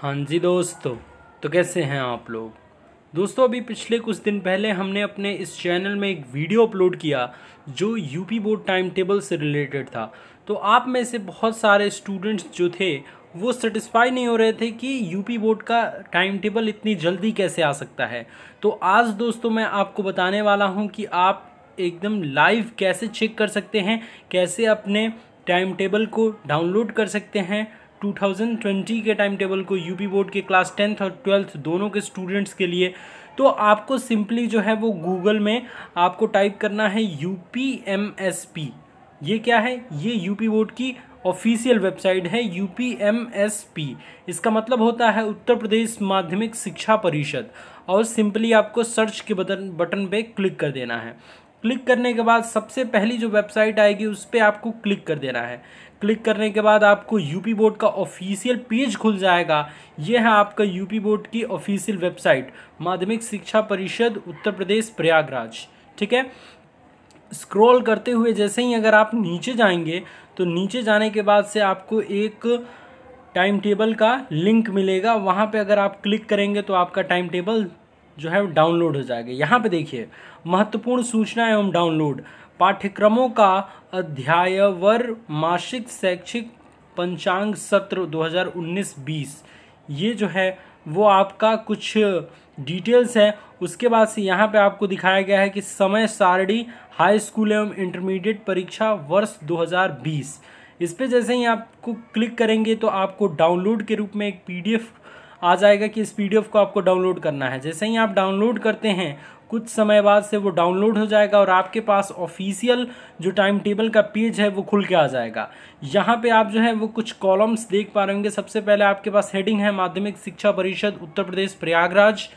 हाँ जी दोस्तों तो कैसे हैं आप लोग दोस्तों अभी पिछले कुछ दिन पहले हमने अपने इस चैनल में एक वीडियो अपलोड किया जो यूपी बोर्ड टाइम टेबल से रिलेटेड था तो आप में से बहुत सारे स्टूडेंट्स जो थे वो सेटिस्फाई नहीं हो रहे थे कि यूपी बोर्ड का टाइम टेबल इतनी जल्दी कैसे आ सकता है तो आज दोस्तों मैं आपको बताने वाला हूँ कि आप एकदम लाइव कैसे चेक कर सकते हैं कैसे अपने टाइम टेबल को डाउनलोड कर सकते हैं 2020 के टाइम टेबल को यूपी बोर्ड के क्लास टेंथ और ट्वेल्थ दोनों के स्टूडेंट्स के लिए तो आपको सिंपली जो है वो गूगल में आपको टाइप करना है U P M S P ये क्या है ये यूपी बोर्ड की ऑफिशियल वेबसाइट है U P M S P इसका मतलब होता है उत्तर प्रदेश माध्यमिक शिक्षा परिषद और सिंपली आपको सर्च के बटन बटन पर क्लिक कर देना है क्लिक करने के बाद सबसे पहली जो वेबसाइट आएगी उस पर आपको क्लिक कर देना है क्लिक करने के बाद आपको यूपी बोर्ड का ऑफिशियल पेज खुल जाएगा यह है आपका यूपी बोर्ड की ऑफिशियल वेबसाइट माध्यमिक शिक्षा परिषद उत्तर प्रदेश प्रयागराज ठीक है स्क्रॉल करते हुए जैसे ही अगर आप नीचे जाएंगे तो नीचे जाने के बाद से आपको एक टाइम टेबल का लिंक मिलेगा वहाँ पे अगर आप क्लिक करेंगे तो आपका टाइम टेबल जो है डाउनलोड हो जाएगा यहाँ पे देखिए महत्वपूर्ण सूचना एवं डाउनलोड पाठ्यक्रमों का अध्यायवर मासिक शैक्षिक पंचांग सत्र 2019-20 ये जो है वो आपका कुछ डिटेल्स है उसके बाद से यहाँ पे आपको दिखाया गया है कि समय सारणी हाई स्कूल एवं इंटरमीडिएट परीक्षा वर्ष 2020 इस पर जैसे ही आपको क्लिक करेंगे तो आपको डाउनलोड के रूप में एक पीडीएफ आ जाएगा कि इस पीडीएफ को आपको डाउनलोड करना है जैसे ही आप डाउनलोड करते हैं कुछ समय बाद से वो डाउनलोड हो जाएगा और आपके पास ऑफिशियल जो टाइम टेबल का पेज है वो खुल के आ जाएगा यहाँ पे आप जो है वो कुछ कॉलम्स देख पा रहे होंगे सबसे पहले आपके पास हेडिंग है माध्यमिक शिक्षा परिषद उत्तर प्रदेश प्रयागराज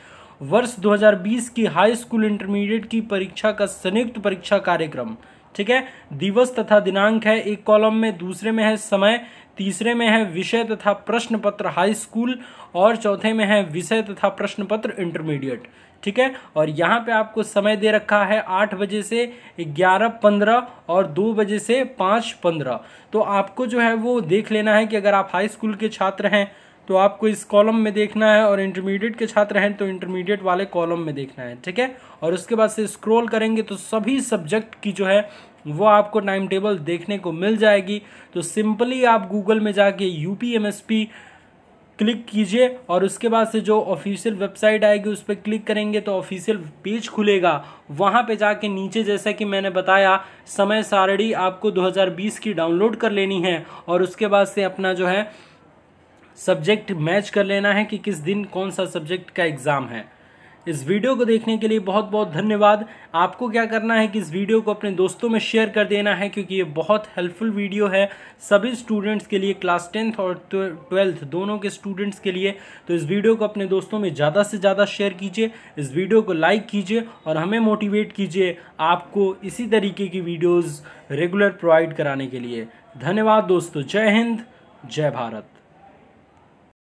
वर्ष 2020 की हाई स्कूल इंटरमीडिएट की परीक्षा का संयुक्त परीक्षा कार्यक्रम ठीक है दिवस तथा दिनांक है एक कॉलम में दूसरे में है समय तीसरे में है विषय तथा प्रश्न पत्र हाई स्कूल और चौथे में है विषय तथा प्रश्न पत्र इंटरमीडिएट ठीक है और यहाँ पे आपको समय दे रखा है आठ बजे से ग्यारह पंद्रह और दो बजे से पाँच पंद्रह तो आपको जो है वो देख लेना है कि अगर आप हाई स्कूल के छात्र हैं तो आपको इस कॉलम में देखना है और इंटरमीडिएट के छात्र हैं तो इंटरमीडिएट वाले कॉलम में देखना है ठीक है और उसके बाद से स्क्रॉल करेंगे तो सभी सब्जेक्ट की जो है वो आपको टाइम टेबल देखने को मिल जाएगी तो सिंपली आप गूगल में जाके U P M S P click कीजिए और उसके बाद से जो ऑफिशियल वेबसाइट आएगी उस पर क्लिक करेंगे तो ऑफिशियल पेज खुलेगा वहाँ पे जाके नीचे जैसा कि मैंने बताया समय सारणी आपको 2020 की डाउनलोड कर लेनी है और उसके बाद से अपना जो है सब्जेक्ट मैच कर लेना है कि किस दिन कौन सा सब्जेक्ट का एग्ज़ाम है इस वीडियो को देखने के लिए बहुत बहुत धन्यवाद आपको क्या करना है कि इस वीडियो को अपने दोस्तों में शेयर कर देना है क्योंकि ये बहुत हेल्पफुल वीडियो है सभी स्टूडेंट्स के लिए क्लास टेंथ और ट्वेल्थ दोनों के स्टूडेंट्स के लिए तो इस वीडियो को अपने दोस्तों में ज़्यादा से ज़्यादा शेयर कीजिए इस वीडियो को लाइक कीजिए और हमें मोटिवेट कीजिए आपको इसी तरीके की वीडियोज़ रेगुलर प्रोवाइड कराने के लिए धन्यवाद दोस्तों जय हिंद जय भारत